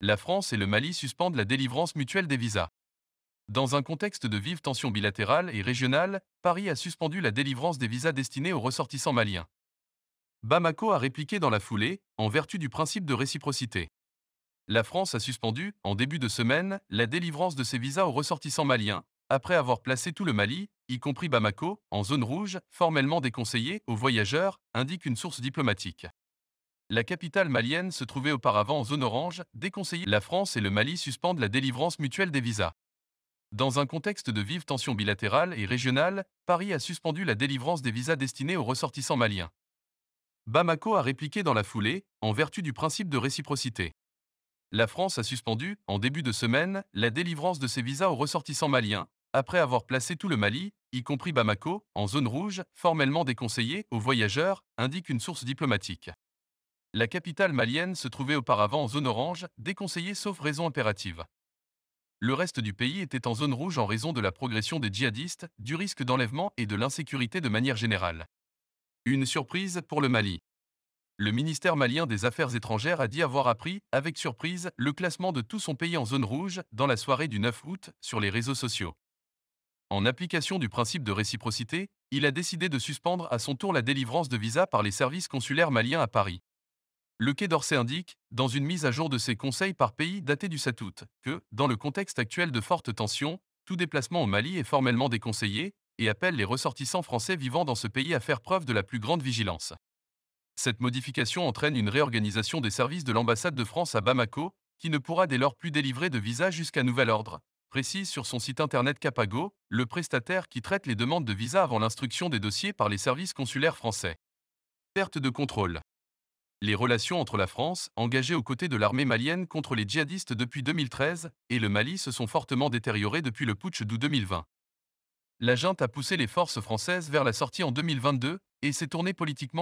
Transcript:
la France et le Mali suspendent la délivrance mutuelle des visas. Dans un contexte de vives tensions bilatérales et régionales, Paris a suspendu la délivrance des visas destinés aux ressortissants maliens. Bamako a répliqué dans la foulée, en vertu du principe de réciprocité. La France a suspendu, en début de semaine, la délivrance de ses visas aux ressortissants maliens, après avoir placé tout le Mali, y compris Bamako, en zone rouge, formellement déconseillée aux voyageurs, indique une source diplomatique. La capitale malienne se trouvait auparavant en zone orange, déconseillée. La France et le Mali suspendent la délivrance mutuelle des visas. Dans un contexte de vives tensions bilatérales et régionales, Paris a suspendu la délivrance des visas destinés aux ressortissants maliens. Bamako a répliqué dans la foulée, en vertu du principe de réciprocité. La France a suspendu, en début de semaine, la délivrance de ses visas aux ressortissants maliens, après avoir placé tout le Mali, y compris Bamako, en zone rouge, formellement déconseillée aux voyageurs, indique une source diplomatique la capitale malienne se trouvait auparavant en zone orange, déconseillée sauf raison impérative. Le reste du pays était en zone rouge en raison de la progression des djihadistes, du risque d'enlèvement et de l'insécurité de manière générale. Une surprise pour le Mali. Le ministère malien des Affaires étrangères a dit avoir appris, avec surprise, le classement de tout son pays en zone rouge dans la soirée du 9 août sur les réseaux sociaux. En application du principe de réciprocité, il a décidé de suspendre à son tour la délivrance de visas par les services consulaires maliens à Paris. Le Quai d'Orsay indique, dans une mise à jour de ses conseils par pays datée du 7 août, que, dans le contexte actuel de fortes tensions, tout déplacement au Mali est formellement déconseillé et appelle les ressortissants français vivant dans ce pays à faire preuve de la plus grande vigilance. Cette modification entraîne une réorganisation des services de l'ambassade de France à Bamako, qui ne pourra dès lors plus délivrer de visa jusqu'à nouvel ordre, précise sur son site internet Capago, le prestataire qui traite les demandes de visa avant l'instruction des dossiers par les services consulaires français. Perte de contrôle les relations entre la France, engagée aux côtés de l'armée malienne contre les djihadistes depuis 2013, et le Mali se sont fortement détériorées depuis le putsch d'août 2020. La junte a poussé les forces françaises vers la sortie en 2022 et s'est tournée politiquement